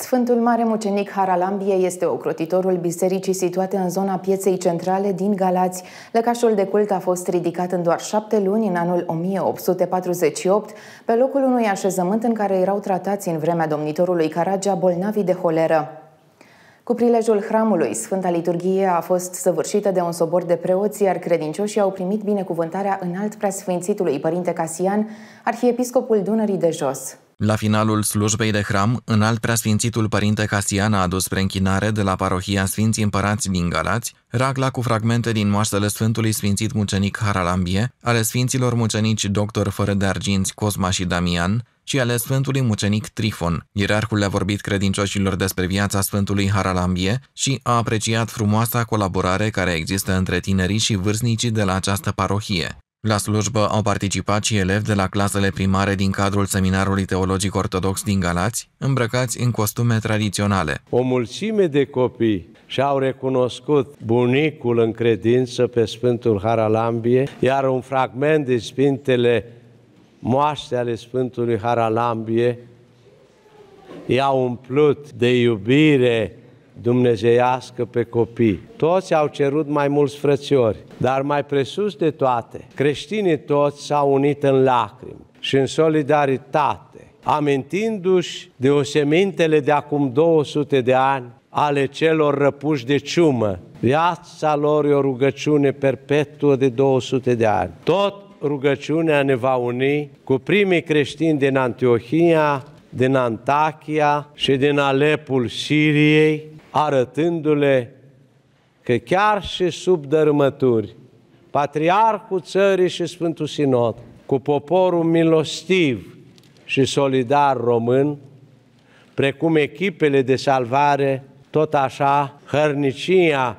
Sfântul Mare Mucenic Haralambie este ocrotitorul bisericii situate în zona pieței centrale din Galați. Lăcașul de cult a fost ridicat în doar șapte luni în anul 1848, pe locul unui așezământ în care erau tratați în vremea domnitorului Caragea bolnavi de holeră. Cu prilejul hramului, Sfânta Liturghie a fost săvârșită de un sobor de preoți, iar credincioșii au primit binecuvântarea înalt preasfințitului Părinte Casian, arhiepiscopul Dunării de Jos. La finalul slujbei de hram, în alt preasfințitul părinte Casian a adus spre închinare de la parohia Sfinții Împărați din Galați, ragla cu fragmente din moaștele Sfântului Sfințit Mucenic Haralambie, ale Sfinților Mucenici Doctor fără de arginți Cosma și Damian, și ale Sfântului Mucenic Trifon. Ierarhul le-a vorbit credincioșilor despre viața Sfântului Haralambie și a apreciat frumoasa colaborare care există între tinerii și vârstnicii de la această parohie. La slujbă au participat și elevi de la clasele primare din cadrul Seminarului Teologic Ortodox din Galați, îmbrăcați în costume tradiționale. O mulțime de copii și-au recunoscut bunicul în credință pe Sfântul Haralambie, iar un fragment din Sfintele moaște ale Sfântului Haralambie i-au umplut de iubire dumnezeiască pe copii. Toți au cerut mai mulți frățiori, dar mai presus de toate, creștinii toți s-au unit în lacrimi și în solidaritate, amintindu-și de osemintele de acum 200 de ani ale celor răpuși de ciumă. Viața lor e o rugăciune perpetuă de 200 de ani. Tot rugăciunea ne va uni cu primii creștini din Antiohia, din Antachia și din Alepul Siriei, arătându-le că chiar și sub dărâmături, Patriarhul țării și Sfântul Sinod, cu poporul milostiv și solidar român, precum echipele de salvare, tot așa hărnicia,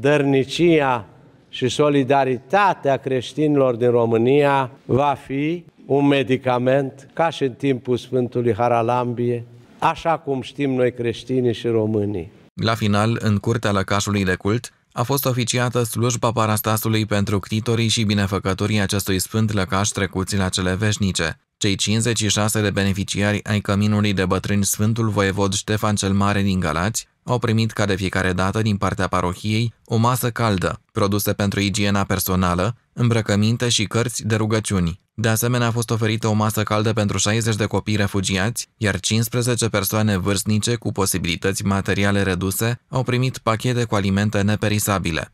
dărnicia și solidaritatea creștinilor din România va fi un medicament, ca și în timpul Sfântului Haralambie, așa cum știm noi creștinii și românii. La final, în curtea lăcașului de cult, a fost oficiată slujba parastasului pentru ctitorii și binefăcătorii acestui sfânt lăcaș trecuți la cele veșnice. Cei 56 de beneficiari ai căminului de bătrâni Sfântul Voievod Ștefan cel Mare din Galați au primit ca de fiecare dată din partea parohiei o masă caldă, produse pentru igiena personală, îmbrăcăminte și cărți de rugăciuni. De asemenea, a fost oferită o masă caldă pentru 60 de copii refugiați, iar 15 persoane vârstnice cu posibilități materiale reduse au primit pachete cu alimente neperisabile.